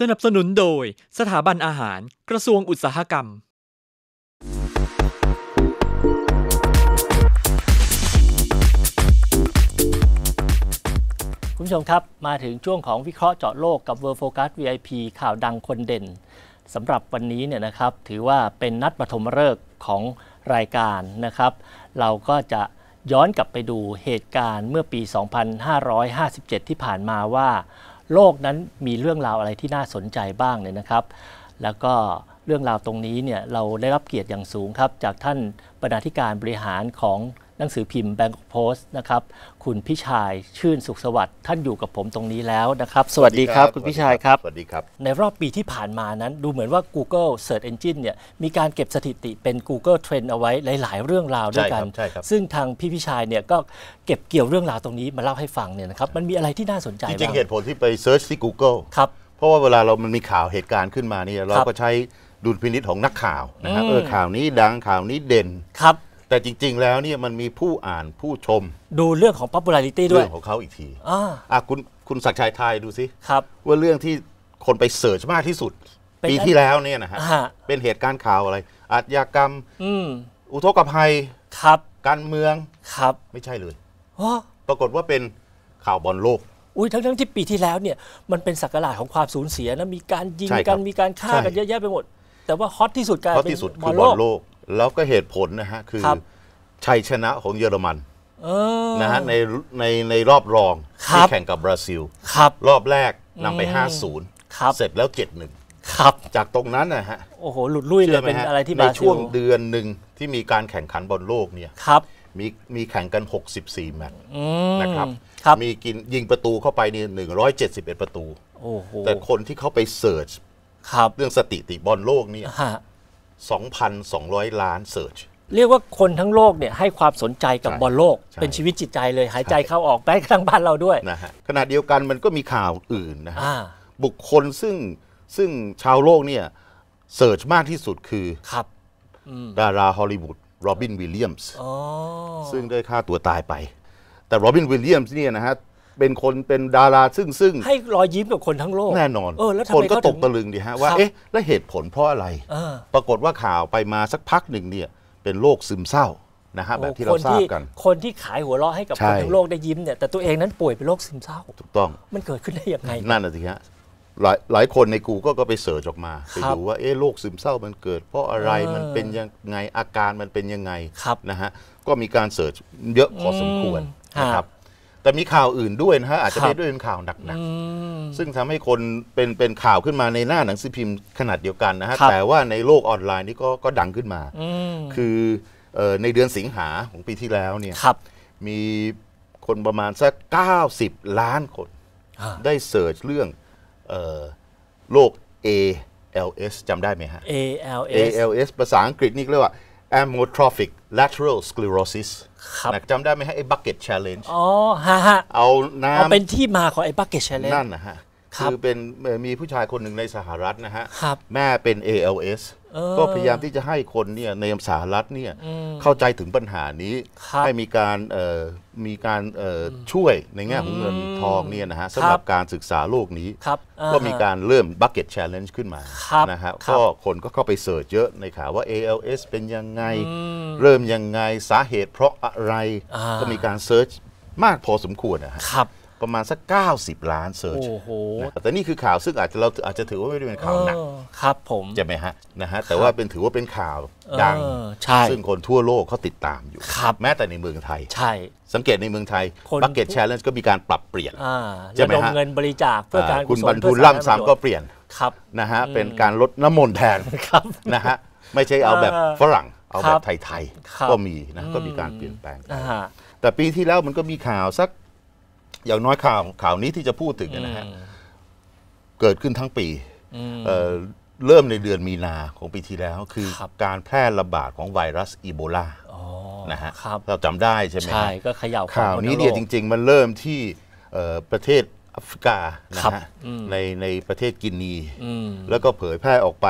สนับสนุนโดยสถาบันอาหารกระทรวงอุตสาหกรรม คุณผู้ชมครับ มาถึงช่วงของวิเคราะห์เจาะโลกกับ World Focus VIP ข่าวดังคนเด่นสำหรับวันนี้เนี่ยนะครับถือว่าเป็นนัดปฐมฤกษ์ของรายการนะครับ เราก็จะย้อนกลับไปดูเหตุการณ์เมื่อปี 2557 ที่ผ่านมาว่าโลกนั้นมีเรื่องราวอะไรที่น่าสนใจบ้างเนี่ยนะครับ แล้วก็เรื่องราวตรงนี้เนี่ยเราได้รับเกียรติอย่างสูงครับจากท่านบรรณาธิการบริหารของหนังสือพิมพ์แบงก์โพสต์นะครับ คุณพิชัยชื่นสุขสวัสดิ์ท่านอยู่กับผมตรงนี้แล้วนะครับ สวัสดีครับ คุณพิชัยครับสวัสดีครับ ในรอบปีที่ผ่านมานั้น ดูเหมือนว่า Google Search Engine เนี่ยมีการเก็บสถิติเป็น Google Trend เอาไว้หลายๆ เรื่องราวด้วยกัน ซึ่งทางพี่พิชัยเนี่ยก็เก็บเกี่ยวเรื่องราวตรงนี้มาเล่าให้ฟังเนี่ยนะครับมันมีอะไรที่น่าสนใจจริงเหตุผลที่ไปเซิร์ชที่ Google ครับเพราะว่าเวลาเรามันมีข่าวเหตุการณ์ขึ้นมาเนี่ยเราก็ใช้ดูพินิษของนักข่าวนะครับเออข่าวนี้ดังข่าวนี้เด่นครับแต่จริง ๆ แล้วเนี่ยมันมีผู้อ่านผู้ชม ดูเรื่องของ popularity ด้วย เรื่องของเขาอีกทีอ่าอ่คุณคุณศักชัยทายดูสิครับ ว่าเรื่องที่คนไปเสิร์ชมากที่สุดปีที่แล้วเนี่ยนะฮะเป็นเหตุการณ์ข่าวอะไรอาชญากรรมอืมอุทกภัยครับ การเมืองครับไม่ใช่เลยปรากฏว่าเป็นข่าวบอลโลกอุ้ยทั้งทั้งที่ปีที่แล้วเนี่ยมันเป็นสักการะของความสูญเสียนะมีการยิงกันมีการฆ่ากันเยอะแยะไปหมด แต่ว่าฮอตที่สุดกลายเรเป็นที่สุดบอลโลกแล้วก็เหตุผลนะฮะ คือคชัยชนะของเยอรมันนะฮะในในในรอบรองรที่แข่งกับบราซิล ครับรอบแรกนำไป 50ครับเสร็จแล้ว 7-1ครับจากตรงนั้นนะฮะโอ้โหหลุดลุยเลยเป็นะอะไรที่ในช่วงเดือนหนึ่งที่มีการแข่งขันบอลโลกเนี่ยครับมีมีแข่งกัน64แมตช์นะครับรบมีกินยิงประตูเข้าไปนี่171 ประตูโอ้โหแต่คนที่เขาไปเสิร์ชครับเรื่องสถิติบอลโลกเนี่ย2,200 ล้านเซิร์ชเรียกว่าคนทั้งโลกเนี่ยให้ความสนใจกับบอลโลกเป็นชีวิตจิตใจเลยหายใจเข้าออกไปทั้งบ้านเราด้วยนะฮะขณะเดียวกันมันก็มีข่าวอื่นนะฮะบุคคลซึ่งซึ่งชาวโลกเนี่ยเซิร์ชมากที่สุดคือครับดาราฮอลลีวูดโรบินวิลเลียมส์ซึ่งได้ฆ่าตัวตายไป แต่โรบินวิลเลียมส์เนี่ยนะฮะเป็นคนเป็นดาราซึ่งซึ่งให้รอยยิ้มกับคนทั้งโลกแน่นอนออคนก็ตกตะลึงดีฮะ ว่าเอ๊ะแล้วเหตุผลเพราะอะไรอปรากฏว่าข่าวไปมาสักพักหนึ่งเนี่ย เป็นโรคซึมเศร้านะฮะแบบที่เราทราบกัน คนที่ขายหัวเราะให้กับคนทั้งโลกได้ยิ้มเนี่ยแต่ตัวเองนั้นป่วยเป็นโรคซึมเศร้าถูกต้อง มันเกิดขึ้นได้อย่างไงนั่นน่ะสิฮะหลายหลายคนในกูก็ก็ไปเสิร์ชออกมาไปดูว่าเอ๊ะโรคซึมเศร้ามันเกิด เพราะอะไรมันเป็นยังไงอาการมันเป็นยังไงนะฮะก็มีการเสิร์ชเยอะพอสมควรนะครับแต่มีข่าวอื่นด้วยนะฮะ อาจจะได้ด้วยเป็นข่าวหนักๆ ซึ่งทำให้คนเป็นเป็นข่าวขึ้นมาในหน้าหนังสือพิมพ์ขนาดเดียวกันนะฮะ แต่ว่าในโลกออนไลน์นี่ก็ก็ดังขึ้นมา คือในเดือนสิงหาของปีที่แล้วเนี่ยมีคนประมาณสัก 90 ล้านคน ได้เสิร์ชเรื่องโรค ALS จำได้ไหมฮะ ALS ALS ภาษาอังกฤษนี่เรียกว่า amyotrophic lateral sclerosis ครับจำได้ไหมฮะไอ้บักเก็ตแชร์เลนจ์อ๋อ ฮะเอาน้เอาเป็นที่มาของไอ้บักเก็ตแชร์เลนจ์นั่นนะฮะคคือเป็น มีผู้ชายคนหนึ่งในสหรัฐนะฮะ ครับ แม่เป็น ALS ก็พยายามที่จะให้คนเนี่ยในสหรัฐเนี่ยเข้าใจถึงปัญหานี้ให้มีการมีการช่วยในแง่ของเงินทองเนี่ยนะฮะสำหรับการศึกษาโลกนี้ ก็มีการเริ่ม Bucket Challenge ขึ้นมานะฮะก็คนก็เข้าไปเสิร์ชเยอะในข่าวว่า ALS เป็นยังไงเริ่มยังไงสาเหตุเพราะอะไร ก็มีการเสิร์ชมากพอสมควรนะครับประมาณสัก 90 ล้านเซิร์ชโอ้โหแต่นี่คือข่าว ซึ่งอาจจะเราอาจจะถือว่าไม่ได้เป็นข่าวหนัก ครับผมจะไหมฮะนะฮะ แต่ว่าเป็นถือว่าเป็นข่าวดัง ซึ่งคนทั่วโลกเขาติดตามอยู่แม้แต่ในเมืองไทย ใช่ สังเกตในเมืองไทยบัคเก็ตแชร์เลนจ์ก็มีการปรับเปลี่ยนจะไหมฮะเงินบริจาคเพื่อการคุณบรรทุนล่ำซ้ำก็เปลี่ยนครับนะฮะเป็นการลดน้ำมนต์แทนนะฮะไม่ใช่เอาแบบฝรั่งเอาแบบไทยๆก็มีนะก็มีการเปลี่ยนแปลงแต่ปีที่แล้วมันก็มีข่าวสักอย่างน้อยข่าวข่าวนี้ที่จะพูดถึงนะฮะ เกิดขึ้นทั้งปีเเริ่มในเดือนมีนาของปีที่แล้ว คือคการแพร่ระบาดของไวรัสอีโบลานะฮะรเราจำได้ใช่ไหมใช่ก็ขย่าขข่าวนี้เดียวจริงๆมันเริ่มที่ประเทศแอฟริกานะฮะในในประเทศกินี แล้วก็เผยแพร่ออกไป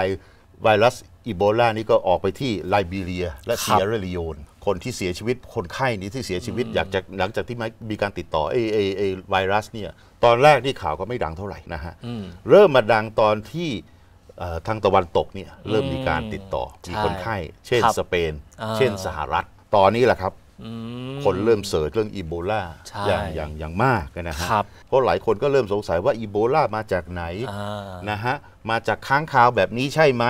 ไวรัสอีโบลานี่ก็ออกไปที่ไลบีเรีย และเซียร์เลโอนคนที่เสียชีวิต คนไข้นี้ที่เสียชีวิตอยากจากหลังจากที่มีการติดต่อไอไอไอไวรัสเนี่ยตอนแรกที่ข่าวก็ไม่ดังเท่าไหร่นะฮะเริ่มมาดังตอนที่ทางตะวันตกเนี่ย เริ่มมีการติดต่อมีคนไข้ เช่นสเปน เช่นสหรัฐ ตอนนี้แหละครับคนเริ่มเสิร์ชเรื่องอีโบลาอย่างอย่างอย่างมากนะฮะเพราะหลายคนก็เริ่มสงสัยว่าอีโบลามาจากไหนนะฮะมาจากค้างคาวแบบนี้ใช่ไหม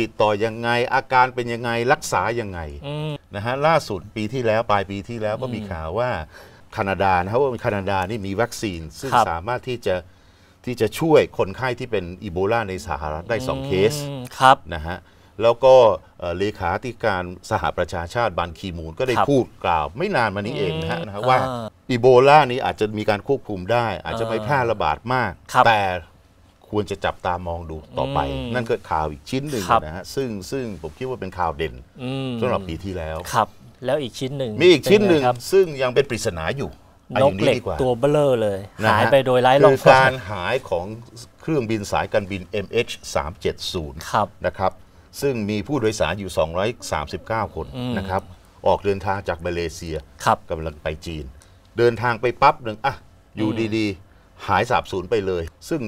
ติดต่อยังไงอาการเป็นยังไงรักษายังไงนะฮะล่าสุดปีที่แล้วปลายปีที่แล้วก็มีข่าวว่าแคนาดานะครับว่าแคนาดานี่มีวัคซีน ซึ่งสามารถที่จะที่จะช่วยคนไข้ที่เป็นอีโบลาในสหรัฐได้ 2 เคสนะฮะแล้วก็เลขาธิการสหประชาชาติบานคีมูลก็ได้พูดกล่าวไม่นานมานี้เองนะฮะว่าอีโบลานี้อาจจะมีการควบคุมได้ อาจจะไม่แพร่ระบาดมาก แต่ควรจะจับตามองดูต่อไป นั่นคือข่าวอีกชิ้นหนึ่งนะฮะซึ่งซึ่งผมคิดว่าเป็นข่าวเด่นสำหรับปีที่แล้วครับ แล้วอีกชิ้นหนึ่ง มีอีกชิ้นหนึ่งซึ่งยังเป็นปริศนาอยู่นกเหล็กตัวเบลอเลยหายไปโดยไร้ร่องรอยการหายของเครื่องบินสายการบิน MH 370ครับนะครับซึ่งมีผู้โดยสารอยู่ 239 คนนะครับ ออกเดินทางจากมาเลเซียกำลังไปจีน เดินทางไปปั๊บหนึ่งอ่ะอยู่ดีๆ หายสาบสูญไปเลย ซึ่ง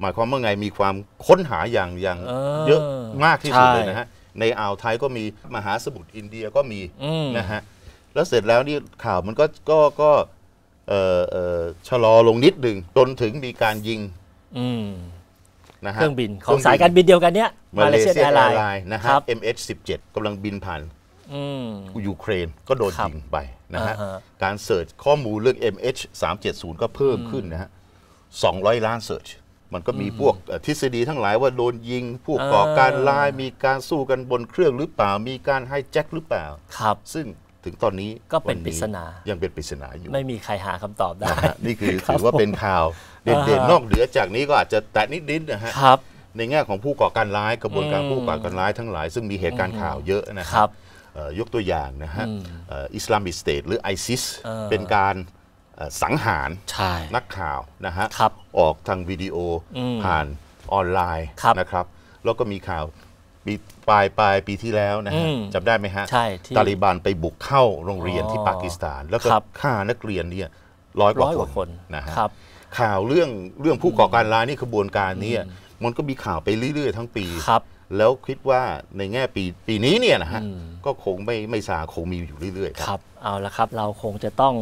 หมายความว่าไง มีความค้นหาอย่างอย่างเยอะมากที่สุดเลยนะฮะ ในอ่าวไทยก็มี มหาสมุทรอินเดียก็มีนะฮะ แล้วเสร็จแล้วนี่ข่าวมันก็ ก็ ก็ชะลอลงนิดหนึ่ง จนถึงมีการยิงนะฮะเครื่องบินของสายการบินเดียวกันเนี้ย มาเลเซียแอร์ไลน์นะครับ MH17 กำลังบินผ่านยูเครนก็โดนยิงไปนะฮะการเสิร์ชข้อมูลเรื่อง MH370 ก็เพิ่มขึ้นนะฮะ200 ล้านเสิร์ชมันก็มีพวกทฤษฎีทั้งหลายว่าโดนยิงผูกก่อการร้าย มีการสู้กันบนเครื่องหรือเปล่ามีการให้แจ็คหรือเปล่าครับซึ่งถึงตอนนี้ก็เป็นปริศนายังเป็นปริศนาอยู่ ไม่มีใครหาคำตอบได้นี่คือถือว่าเป็นข่าวเด่นๆนอกเหนือจากนี้ก็อาจจะแตะนิดๆนะฮะในแง่ของผู้ก่อการร้ายกระบวนการผู้ก่อการร้ายทั้งหลายซึ่งมีเหตุการณ์ข่าวเยอะนะครับยกตัวอย่างนะฮะอิสลามิสเตทหรือไอซิสเป็นการสังหารนักข่าวนะฮะออกทางวิดีโอผ่านออนไลน์นะครับแล้วก็มีข่าวปีปลายปลายปีที่แล้วนะฮะจำได้ไหมฮะใช่ตาลิบันไปบุกเข้าโรงเรียนที่ปากีสถาน แล้วก็ฆ่านักเรียนเนี่ยร้อยกว่าคนนะฮะข่าวเรื่องเรื่องผู้ก่อการร้ายนี่ขบวนการนี้มันก็มีข่าวไปเรื่อยๆทั้งปีครับแล้วคิดว่าในแง่ปีปีนี้เนี่ยนะฮะ ก็คงไม่ไม่ซาคงมีอยู่เรื่อยๆครับเอาละครับ เราคงจะต้อง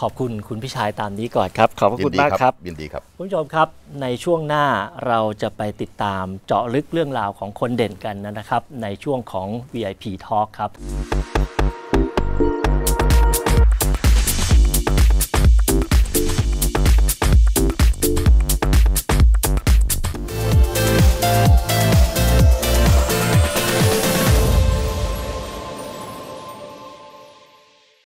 ขอบคุณคุณพี่ชายตามนี้ก่อนครับ ขอบคุณมากครับ ยินดีครับ คุณผู้ชมครับในช่วงหน้าเราจะไปติดตามเจาะลึกเรื่องราวของคนเด่นกันนะครับ ในช่วงของ VIP Talk ครับ